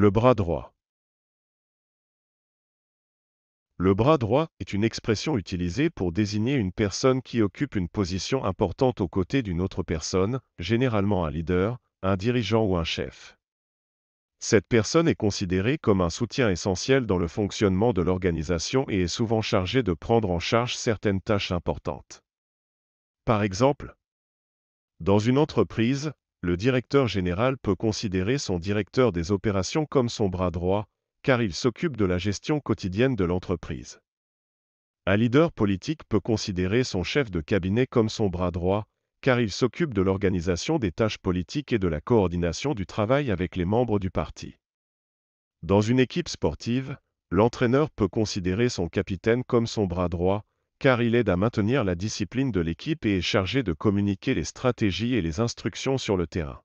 Le bras droit. Le bras droit est une expression utilisée pour désigner une personne qui occupe une position importante aux côtés d'une autre personne, généralement un leader, un dirigeant ou un chef. Cette personne est considérée comme un soutien essentiel dans le fonctionnement de l'organisation et est souvent chargée de prendre en charge certaines tâches importantes. Par exemple, dans une entreprise, le directeur général peut considérer son directeur des opérations comme son bras droit, car il s'occupe de la gestion quotidienne de l'entreprise. Un leader politique peut considérer son chef de cabinet comme son bras droit, car il s'occupe de l'organisation des tâches politiques et de la coordination du travail avec les membres du parti. Dans une équipe sportive, l'entraîneur peut considérer son capitaine comme son bras droit, car il aide à maintenir la discipline de l'équipe et est chargé de communiquer les stratégies et les instructions sur le terrain.